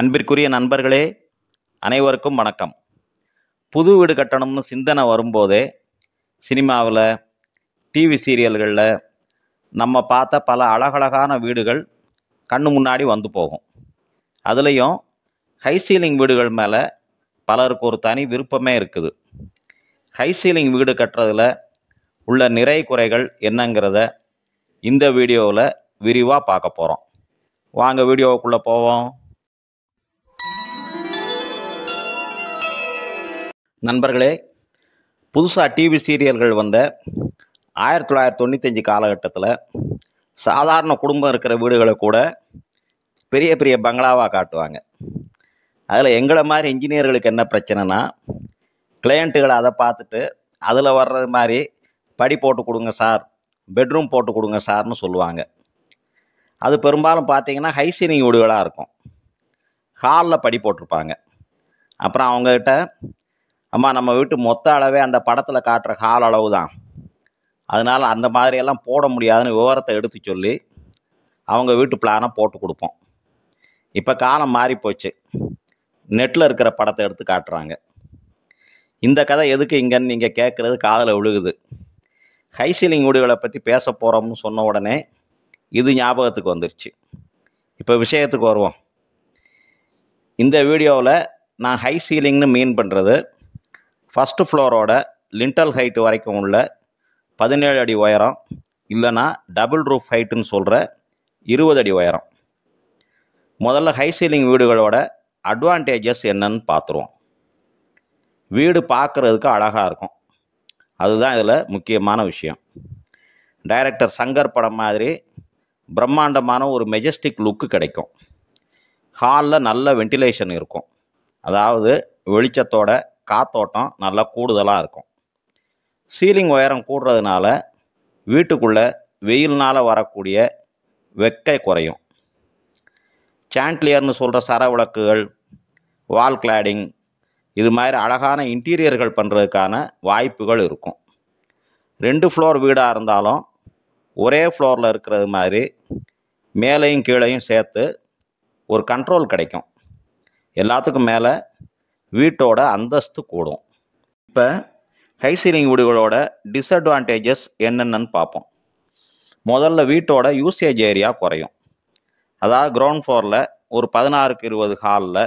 அன்பிற்குரிய நண்பர்களே அனைவருக்கும் வணக்கம் புது வீடு கட்டணம்னு சிந்தனை வரும்போதே சினிமாவில் டிவி சீரியல்களில் நம்ம பார்த்த பல அழகழகான வீடுகள் கண்ணு முன்னாடி வந்து போகும் அதுலேயும் ஹை சீலிங் வீடுகள் மேலே பலருக்கு ஒரு தனி விருப்பமே இருக்குது ஹை சீலிங் வீடு கட்டுறதுல உள்ள நிறை குறைகள் என்னங்கிறத இந்த வீடியோவில் விரிவாக பார்க்க போகிறோம் வாங்க வீடியோவுக்குள்ளே போவோம் நண்பர்களே புதுசாக டிவி சீரியல்கள் வந்த ஆயிரத்தி தொள்ளாயிரத்தி தொண்ணூத்தஞ்சு காலகட்டத்தில் சாதாரண குடும்பம் இருக்கிற வீடுகளை கூட பெரிய பெரிய பங்களாவாக காட்டுவாங்க அதில் எங்களை மாதிரி இன்ஜினியர்களுக்கு என்ன பிரச்சனைனா கிளையண்ட்டுகளை அதை பார்த்துட்டு அதில் வர்றது மாதிரி படி போட்டு கொடுங்க சார் பெட்ரூம் போட்டு கொடுங்க சார்னு சொல்லுவாங்க அது பெரும்பாலும் பார்த்தீங்கன்னா ஹைசீனிங் வீடுகளாக இருக்கும் ஹாலில் படி போட்டிருப்பாங்க அப்புறம் அவங்கக்கிட்ட அம்மா நம்ம வீட்டு மொத்த அளவே அந்த படத்தில் காட்டுற கால அளவு தான் அதனால் அந்த மாதிரியெல்லாம் போட முடியாதுன்னு விவரத்தை எடுத்து சொல்லி அவங்க வீட்டு பிளானை போட்டு கொடுப்போம் இப்போ காலம் மாறி போச்சு நெட்டில் இருக்கிற படத்தை எடுத்து காட்டுறாங்க இந்த கதை எதுக்கு இங்கன்னு நீங்கள் கேட்குறது காதில் விழுகுது ஹை சீலிங் வீடுகளை பற்றி பேச போகிறோம்னு சொன்ன உடனே இது ஞாபகத்துக்கு வந்துருச்சு இப்போ விஷயத்துக்கு வருவோம் இந்த வீடியோவில் நான் ஹை சீலிங்னு மீன் பண்ணுறது ஃபஸ்ட்டு ஃப்ளோரோட லிண்டல் ஹைட்டு வரைக்கும் உள்ள பதினேழு அடி உயரம் இல்லைனா டபுள் ரூஃப் ஹைட்டுன்னு சொல்கிற இருபது அடி உயரம் முதல்ல ஹை சீலிங் வீடுகளோட அட்வான்டேஜஸ் என்னன்னு பார்த்துருவோம் வீடு பார்க்குறதுக்கு அழகாக இருக்கும் அதுதான் இதில் முக்கியமான விஷயம் டைரக்டர் சங்கர் படம் மாதிரி பிரம்மாண்டமான ஒரு மெஜஸ்டிக் லுக்கு கிடைக்கும் ஹாலில் நல்ல வெண்டிலேஷன் இருக்கும் அதாவது வெளிச்சத்தோட காத்தோட்டம் நல்லா கூடுதலாக இருக்கும் சீலிங் உயரம் கூடுறதுனால வீட்டுக்குள்ளே வெயில்னால் வரக்கூடிய வெக்கை குறையும் சாண்ட்லியர்னு சொல்கிற சர விளக்குகள் வால் கிளாடிங் இது மாதிரி அழகான இன்டீரியர்கள் பண்ணுறதுக்கான வாய்ப்புகள் இருக்கும் ரெண்டு ஃப்ளோர் வீடாக இருந்தாலும் ஒரே ஃப்ளோரில் இருக்கிறது மாதிரி மேலேயும் கீழேயும் சேர்த்து ஒரு கண்ட்ரோல் கிடைக்கும் எல்லாத்துக்கும் மேலே வீட்டோட அந்தஸ்து கூடும் இப்போ ஹை சீலிங் வீடுகளோட டிஸ்அட்வான்டேஜஸ் என்னென்னு பார்ப்போம் முதல்ல வீட்டோட யூசேஜ் ஏரியா குறையும் அதாவது கிரவுண்ட் ஃப்ளோரில் ஒரு பதினாறுக்கு இருபது ஹாலில்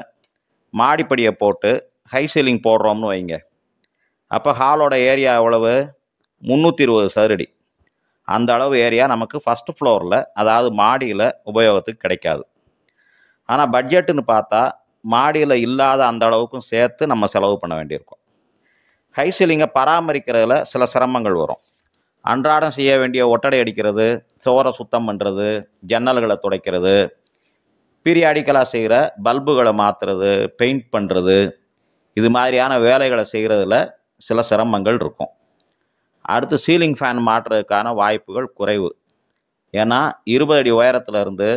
மாடிப்படியை போட்டு ஹை சீலிங் போடுறோம்னு வைங்க அப்போ ஹாலோட ஏரியா எவ்வளவு முந்நூற்றி இருபது சதுரடி அந்த அளவு ஏரியா நமக்கு ஃபஸ்ட் ஃப்ளோரில் அதாவது மாடியில் உபயோகத்துக்கு கிடைக்காது ஆனால் பட்ஜெட்டுன்னு பார்த்தா மாடியில் இல்லாத அந்த அளவுக்கும் சேர்த்து நம்ம செலவு பண்ண வேண்டியிருக்கும் ஹை சீலிங்கை பராமரிக்கிறதுல சில சிரமங்கள் வரும் அன்றாடம் செய்ய வேண்டிய ஒட்டடை அடிக்கிறது சுவரை சுத்தம் பண்ணுறது ஜன்னல்களை துடைக்கிறது அடிக்கலாக செய்கிற பல்புகளை மாற்றுறது பெயிண்ட் பண்ணுறது இது மாதிரியான வேலைகளை செய்கிறதுல சில சிரமங்கள் இருக்கும் அடுத்து சீலிங் ஃபேன் மாற்றுறதுக்கான வாய்ப்புகள் குறைவு ஏன்னா இருபது அடி உயரத்துலேருந்து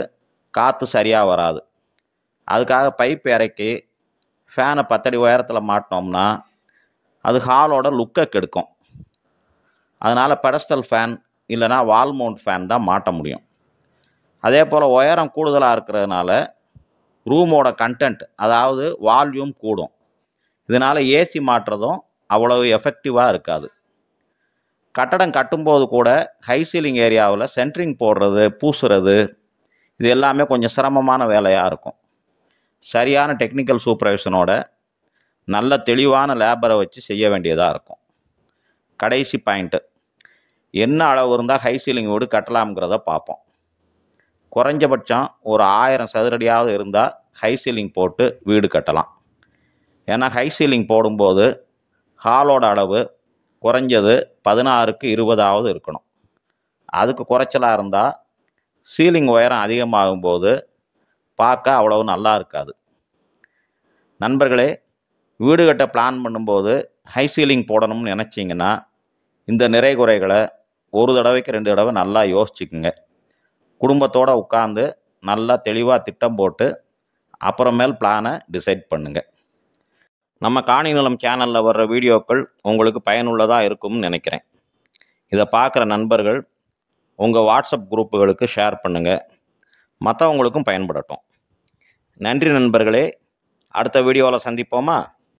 காற்று சரியாக வராது அதுக்காக பைப் இறக்கி ஃபேனை பத்தடி உயரத்தில் மாட்டினோம்னா அது ஹாலோட லுக்கை கெடுக்கும் அதனால் பெடஸ்டல் ஃபேன் இல்லைனா வால் மவுண்ட் ஃபேன் தான் மாட்ட முடியும் அதே போல் உயரம் கூடுதலாக இருக்கிறதுனால ரூமோட கண்டென்ட் அதாவது வால்யூம் கூடும் இதனால் ஏசி மாட்டுறதும் அவ்வளவு எஃபெக்டிவாக இருக்காது கட்டடம் கட்டும்போது கூட ஹை சீலிங் ஏரியாவில் சென்ட்ரிங் போடுறது பூசுறது இது எல்லாமே கொஞ்சம் சிரமமான வேலையாக இருக்கும் சரியான டெக்னிக்கல் சூப்பர்வைசனோட நல்ல தெளிவான லேபரை வச்சு செய்ய வேண்டியதாக இருக்கும் கடைசி பாயிண்ட்டு என்ன அளவு இருந்தால் ஹை சீலிங் வீடு கட்டலாம்ங்கிறத பார்ப்போம் குறைஞ்சபட்சம் ஒரு ஆயிரம் சதுரடியாவது இருந்தால் ஹை சீலிங் போட்டு வீடு கட்டலாம் ஏன்னா ஹை சீலிங் போடும்போது ஹாலோட அளவு குறைஞ்சது பதினாறுக்கு இருபதாவது இருக்கணும் அதுக்கு குறைச்சலாக இருந்தால் சீலிங் உயரம் அதிகமாகும் போது பார்க்க அவ்வளவு நல்லா இருக்காது நண்பர்களே வீடு கட்ட பிளான் பண்ணும்போது ஹை சீலிங் போடணும்னு நினச்சிங்கன்னா இந்த நிறை குறைகளை ஒரு தடவைக்கு ரெண்டு தடவை நல்லா யோசிச்சுக்குங்க குடும்பத்தோடு உட்காந்து நல்லா தெளிவாக திட்டம் போட்டு அப்புறமேல் பிளானை டிசைட் பண்ணுங்கள் நம்ம காணி நிலம் சேனலில் வர்ற வீடியோக்கள் உங்களுக்கு பயனுள்ளதாக இருக்கும்னு நினைக்கிறேன் இதை பார்க்குற நண்பர்கள் உங்கள் வாட்ஸ்அப் குரூப்புகளுக்கு ஷேர் பண்ணுங்கள் மற்றவங்களுக்கும் பயன்படட்டும் நன்றி நண்பர்களே அடுத்த வீடியோவில் சந்திப்போமா